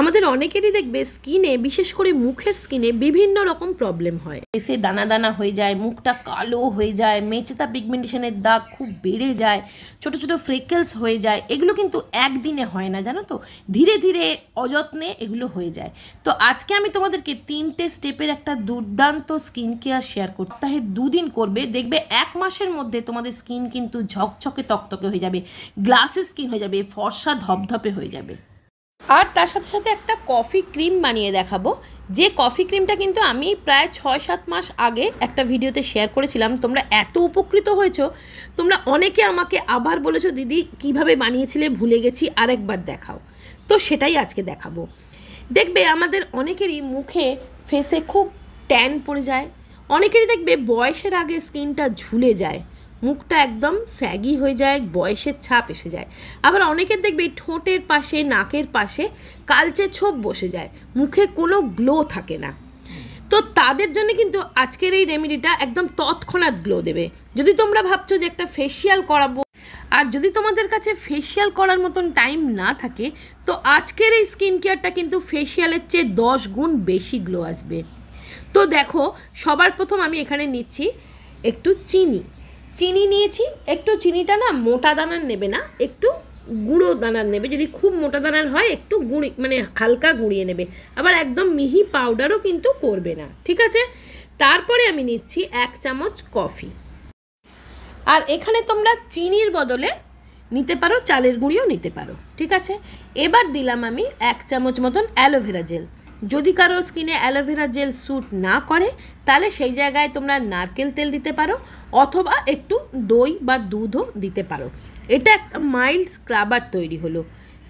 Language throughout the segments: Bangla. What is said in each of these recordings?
আমাদের অনেকেরই দেখবে স্কিনে বিশেষ করে মুখের স্কিনে বিভিন্ন রকম প্রবলেম হয় এসে দানা দানা হয়ে যায় মুখটা কালো হয়ে যায় মেচেতা পিগমেন্টেশনের দাগ খুব বেড়ে যায় ছোট ছোট ফ্রেকেলস হয়ে যায় এগুলো কিন্তু একদিনে হয় না জানো তো ধীরে ধীরে অযত্নে এগুলো হয়ে যায় তো আজকে আমি তোমাদেরকে তিনটে স্টেপের একটা দুর্দান্ত স্কিন কেয়ার শেয়ার করি তাহলে দুদিন করবে দেখবে এক মাসের মধ্যে তোমাদের স্কিন কিন্তু ঝকঝকে তকতকে হয়ে যাবে গ্লাসে স্কিন হয়ে যাবে ফর্সা ধপধপে হয়ে যাবে আর তার সাথে সাথে একটা কফি ক্রিম বানিয়ে দেখাবো যে কফি ক্রিমটা কিন্তু আমি প্রায় ছয় সাত মাস আগে একটা ভিডিওতে শেয়ার করেছিলাম তোমরা এত উপকৃত হয়েছ তোমরা অনেকে আমাকে আবার বলেছো দিদি কিভাবে বানিয়েছিলে ভুলে গেছি আরেকবার দেখাও তো সেটাই আজকে দেখাবো দেখবে আমাদের অনেকেরই মুখে ফেসে খুব ট্যান পড়ে যায় অনেকেরই দেখবে বয়সের আগে স্কিনটা ঝুলে যায় মুখটা একদম স্যাগি হয়ে যায় বয়সের ছাপ এসে যায় আবার অনেকের দেখবে ঠোঁটের পাশে নাকের পাশে কালচে ছোপ বসে যায় মুখে কোনো গ্লো থাকে না তো তাদের জন্য কিন্তু আজকের এই রেমেডিটা একদম তৎক্ষণাৎ গ্লো দেবে যদি তোমরা ভাবছো যে একটা ফেসিয়াল করাবো আর যদি তোমাদের কাছে ফেসিয়াল করার মতন টাইম না থাকে তো আজকের এই স্কিন কেয়ারটা কিন্তু ফেসিয়ালের চেয়ে দশ গুণ বেশি গ্লো আসবে তো দেখো সবার প্রথম আমি এখানে নিচ্ছি একটু চিনি চিনি নিয়েছি একটু চিনিটা না মোটা দানার নেবে না একটু গুঁড়ো দানার নেবে যদি খুব মোটা দানার হয় একটু গুঁড়ি মানে হালকা গুঁড়িয়ে নেবে আবার একদম মিহি পাউডারও কিন্তু করবে না ঠিক আছে তারপরে আমি নিচ্ছি এক চামচ কফি আর এখানে তোমরা চিনির বদলে নিতে পারো চালের গুঁড়িও নিতে পারো ঠিক আছে এবার দিলাম আমি এক চামচ মতন অ্যালোভেরা জেল যদি কারোর স্কিনে অ্যালোভেরা জেল স্যুট না করে তাহলে সেই জায়গায় তোমরা নারকেল তেল দিতে পারো অথবা একটু দই বা দুধও দিতে পারো এটা একটা মাইল্ড স্ক্রাবার তৈরি হলো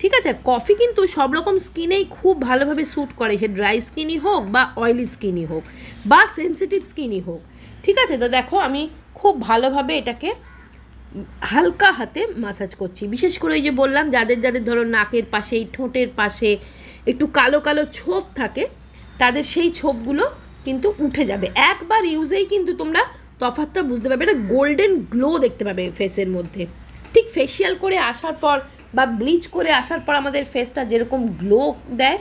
ঠিক আছে কফি কিন্তু সব রকম স্কিনেই খুব ভালোভাবে স্যুট করে সে ড্রাই স্কিনই হোক বা অয়েলি স্কিনই হোক বা সেন্সিটিভ স্কিনই হোক ঠিক আছে তো দেখো আমি খুব ভালোভাবে এটাকে হালকা হাতে মাসাজ করছি বিশেষ করে ওই যে বললাম যাদের যাদের ধরো নাকের পাশে এই ঠোঁটের পাশে একটু কালো কালো ছোপ থাকে তাদের সেই ছোপগুলো কিন্তু উঠে যাবে একবার ইউজেই কিন্তু তোমরা তফাতটা বুঝতে পারবে এটা গোল্ডেন গ্লো দেখতে পাবে ফেসের মধ্যে ঠিক ফেসিয়াল করে আসার পর বা ব্লিচ করে আসার পর আমাদের ফেসটা যেরকম গ্লো দেয়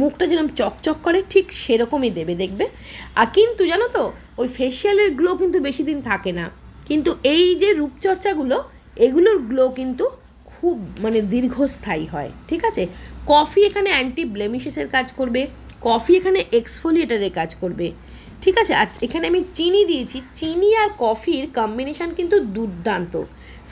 মুখটা যেরকম চকচক করে ঠিক সেরকমই দেবে দেখবে আর কিন্তু জানো তো ওই ফেসিয়ালের গ্লো কিন্তু বেশি দিন থাকে না কিন্তু এই যে রূপচর্চাগুলো এগুলোর গ্লো কিন্তু খুব মানে দীর্ঘস্থায়ী হয় ঠিক আছে কফি এখানে অ্যান্টি ব্লেমিশেসের কাজ করবে কফি এখানে এক্সফোলিয়েটারের কাজ করবে ঠিক আছে আর এখানে আমি চিনি দিয়েছি চিনি আর কফির কম্বিনেশান কিন্তু দুর্দান্ত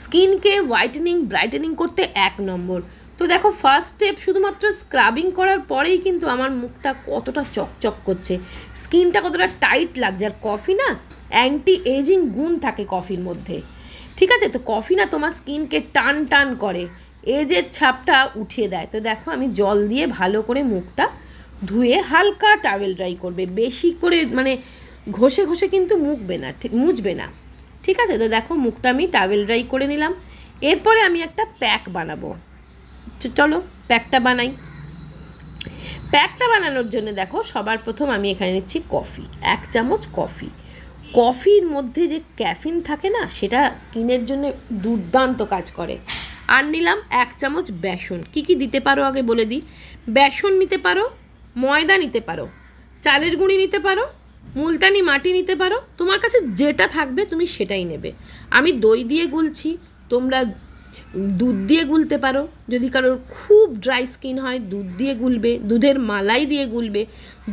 স্কিনকে হোয়াইটেনিং ব্রাইটেনিং করতে এক নম্বর তো দেখো ফার্স্ট স্টেপ শুধুমাত্র স্ক্রাবিং করার পরেই কিন্তু আমার মুখটা কতটা চকচক করছে স্কিনটা কতটা টাইট লাগছে আর কফি না অ্যান্টি এজিং গুণ থাকে কফির মধ্যে ঠিক আছে তো কফি না তোমার স্কিনকে টান টান করে এজের ছাপটা উঠিয়ে দেয় তো দেখো আমি জল দিয়ে ভালো করে মুখটা ধুয়ে হালকা টাওয়েল ড্রাই করবে বেশি করে মানে ঘষে ঘষে কিন্তু মুখবে না মুছবে না ঠিক আছে তো দেখো মুখটা আমি টাওয়েল ড্রাই করে নিলাম এরপরে আমি একটা প্যাক বানাবো চলো প্যাকটা বানাই প্যাকটা বানানোর জন্য দেখো সবার প্রথম আমি এখানে নিচ্ছি কফি এক চামচ কফি কফির মধ্যে যে ক্যাফিন থাকে না সেটা স্কিনের জন্য দুর্দান্ত কাজ করে আর নিলাম এক চামচ বেসন কি কি দিতে পারো আগে বলে দিই বেসন নিতে পারো ময়দা নিতে পারো চালের গুঁড়ি নিতে পারো মুলতানি মাটি নিতে পারো তোমার কাছে যেটা থাকবে তুমি সেটাই নেবে আমি দই দিয়ে গুলছি তোমরা দুধ দিয়ে গুলতে পারো যদি কারোর খুব ড্রাই স্কিন হয় দুধ দিয়ে গুলবে দুধের মালাই দিয়ে গুলবে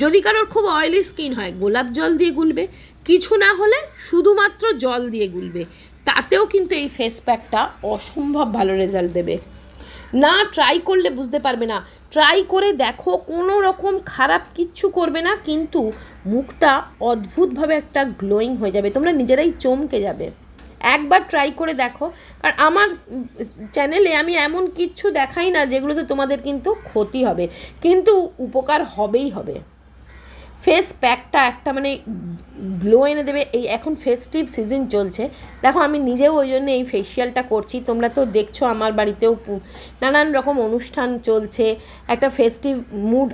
যদি কারোর খুব অয়েলি স্কিন হয় গোলাপ জল দিয়ে গুলবে কিছু না হলে শুধুমাত্র জল দিয়ে গুলবে তাতেও কিন্তু এই ফেস প্যাকটা অসম্ভব ভালো রেজাল্ট দেবে না ট্রাই করলে বুঝতে পারবে না ট্রাই করে দেখো কোনো রকম খারাপ কিচ্ছু করবে না কিন্তু মুখটা অদ্ভুতভাবে একটা গ্লোয়িং হয়ে যাবে তোমরা নিজেরাই চমকে যাবে একবার ট্রাই করে দেখো আর আমার চ্যানেলে আমি এমন কিচ্ছু দেখাই না যেগুলোতে তোমাদের কিন্তু ক্ষতি হবে কিন্তু উপকার হবেই হবে ফেস প্যাকটা একটা মানে গ্লো এনে দেবে এই এখন ফেস্টিভ সিজন চলছে দেখো আমি নিজেও ওই জন্য এই ফেসিয়ালটা করছি তোমরা তো দেখছো আমার বাড়িতেও নানান রকম অনুষ্ঠান চলছে একটা ফেস্টিভ মুড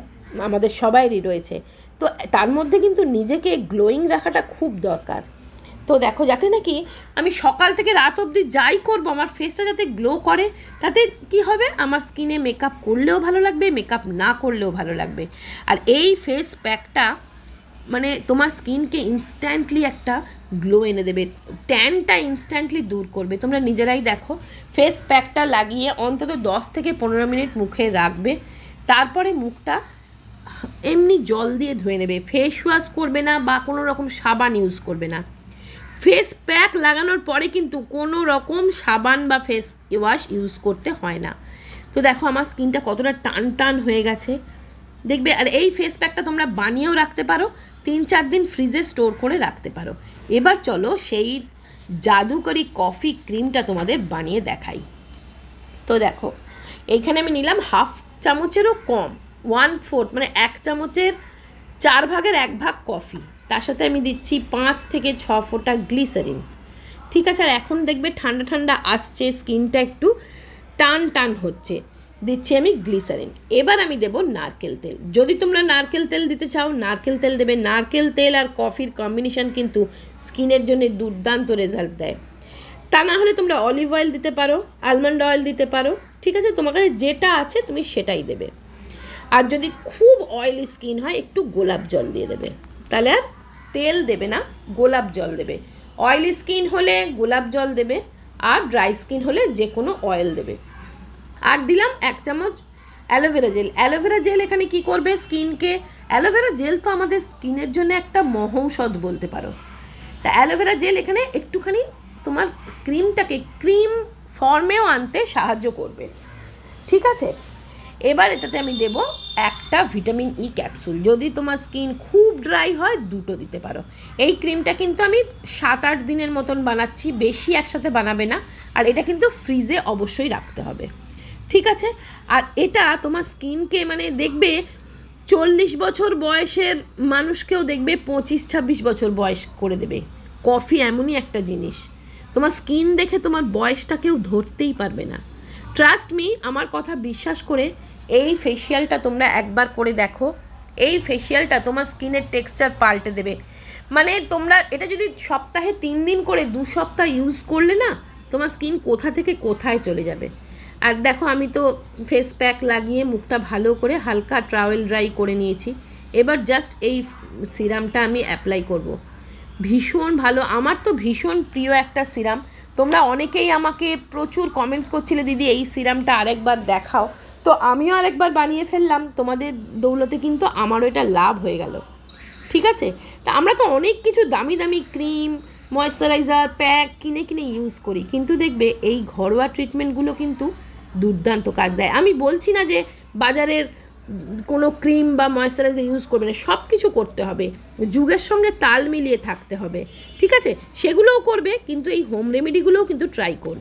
আমাদের সবাইরই রয়েছে তো তার মধ্যে কিন্তু নিজেকে গ্লোয়িং রাখাটা খুব দরকার তো দেখো যাতে নাকি আমি সকাল থেকে রাত অবধি যাই করবো আমার ফেসটা যাতে গ্লো করে তাতে কি হবে আমার স্কিনে মেকআপ করলেও ভালো লাগবে মেকআপ না করলেও ভালো লাগবে আর এই ফেস প্যাকটা মানে তোমার স্কিনকে ইনস্ট্যান্টলি একটা গ্লো এনে দেবে ট্যানটা ইনস্ট্যান্টলি দূর করবে তোমরা নিজেরাই দেখো ফেস প্যাকটা লাগিয়ে অন্তত দশ থেকে পনেরো মিনিট মুখে রাখবে তারপরে মুখটা এমনি জল দিয়ে ধুয়ে নেবে ফেস ওয়াশ করবে না বা কোনো রকম সাবান ইউজ করবে না ফেস প্যাক লাগানোর পরে কিন্তু কোনো রকম সাবান বা ফেস ওয়াশ ইউজ করতে হয় না তো দেখো আমার স্কিনটা কতটা টান টান হয়ে গেছে দেখবে আর এই ফেস প্যাকটা তোমরা বানিয়েও রাখতে পারো তিন চার দিন ফ্রিজে স্টোর করে রাখতে পারো এবার চলো সেই জাদুকরি কফি ক্রিমটা তোমাদের বানিয়ে দেখাই তো দেখো এইখানে আমি নিলাম হাফ চামচেরও কম ওয়ান ফোর্থ মানে এক চামচের চার ভাগের এক ভাগ কফি তার সাথে আমি দিচ্ছি পাঁচ থেকে ছ ফোঁটা গ্লিসারিন ঠিক আছে আর এখন দেখবে ঠান্ডা ঠান্ডা আসছে স্কিনটা একটু টান টান হচ্ছে দিচ্ছি আমি গ্লিসারিন এবার আমি দেব নারকেল তেল যদি তোমরা নারকেল তেল দিতে চাও নারকেল তেল দেবে নারকেল তেল আর কফির কম্বিনেশান কিন্তু স্কিনের জন্য দুর্দান্ত রেজাল্ট দেয় তা না হলে তোমরা অলিভ অয়েল দিতে পারো আলমন্ড অয়েল দিতে পারো ঠিক আছে তোমার কাছে যেটা আছে তুমি সেটাই দেবে আর যদি খুব অয়েলি স্কিন হয় একটু গোলাপ জল দিয়ে দেবে তাহলে আর তেল দেবে না গোলাপ জল দেবে অয়েলি স্কিন হলে গোলাপ জল দেবে আর ড্রাই স্কিন হলে যে কোনো অয়েল দেবে আর দিলাম এক চামচ অ্যালোভেরা জেল অ্যালোভেরা জেল এখানে কি করবে স্কিনকে অ্যালোভেরা জেল তো আমাদের স্কিনের জন্য একটা মহৌষধ বলতে পারো তা অ্যালোভেরা জেল এখানে একটুখানি তোমার ক্রিমটাকে ক্রিম ফর্মেও আনতে সাহায্য করবে ঠিক আছে এবার এটাতে আমি দেব একটা ভিটামিন ই e ক্যাপসুল যদি তোমার স্কিন খুব ড্রাই হয় দুটো দিতে পারো এই ক্রিমটা কিন্তু আমি সাত আট দিনের মতন বানাচ্ছি বেশি একসাথে বানাবে না আর এটা কিন্তু ফ্রিজে অবশ্যই রাখতে হবে ঠিক আছে আর এটা তোমার স্কিনকে মানে দেখবে চল্লিশ বছর বয়সের মানুষকেও দেখবে পঁচিশ ছাব্বিশ বছর বয়স করে দেবে কফি এমনই একটা জিনিস তোমার স্কিন দেখে তোমার বয়সটা কেউ ধরতেই পারবে না ট্রাস্ট মি আমার কথা বিশ্বাস করে এই ফেশিয়ালটা তোমরা একবার করে দেখো এই ফেশিয়ালটা তোমার স্কিনের টেক্সচার পাল্টে দেবে মানে তোমরা এটা যদি সপ্তাহে তিন দিন করে দু সপ্তাহ ইউজ করলে না তোমার স্কিন কোথা থেকে কোথায় চলে যাবে আর দেখো আমি তো ফেস প্যাক লাগিয়ে মুখটা ভালো করে হালকা ট্রাওয়েল ড্রাই করে নিয়েছি এবার জাস্ট এই সিরামটা আমি অ্যাপ্লাই করব। ভীষণ ভালো আমার তো ভীষণ প্রিয় একটা সিরাম তোমরা অনেকেই আমাকে প্রচুর কমেন্টস করছিলে দিদি এই সিরামটা আরেকবার দেখাও তো আমিও আরেকবার বানিয়ে ফেললাম তোমাদের দৌলতে কিন্তু আমারও এটা লাভ হয়ে গেল ঠিক আছে তা আমরা তো অনেক কিছু দামি দামি ক্রিম ময়শ্চারাইজার প্যাক কিনে কিনে ইউজ করি কিন্তু দেখবে এই ঘরোয়া ট্রিটমেন্টগুলো কিন্তু দুর্দান্ত কাজ দেয় আমি বলছি না যে বাজারের কোনো ক্রিম বা ময়শ্চারাইজার ইউজ করবে না সব কিছু করতে হবে যুগের সঙ্গে তাল মিলিয়ে থাকতে হবে ঠিক আছে সেগুলোও করবে কিন্তু এই হোম রেমেডিগুলোও কিন্তু ট্রাই করবে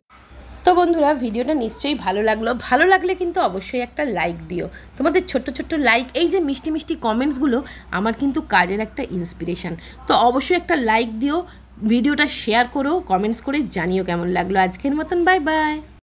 তো বন্ধুরা ভিডিওটা নিশ্চয়ই ভালো লাগলো ভালো লাগলে কিন্তু অবশ্যই একটা লাইক দিও তোমাদের ছোট্ট ছোট্ট লাইক এই যে মিষ্টি মিষ্টি কমেন্টসগুলো আমার কিন্তু কাজের একটা ইন্সপিরেশান তো অবশ্যই একটা লাইক দিও ভিডিওটা শেয়ার করো কমেন্টস করে জানিও কেমন লাগলো আজকের মতন বাই বাই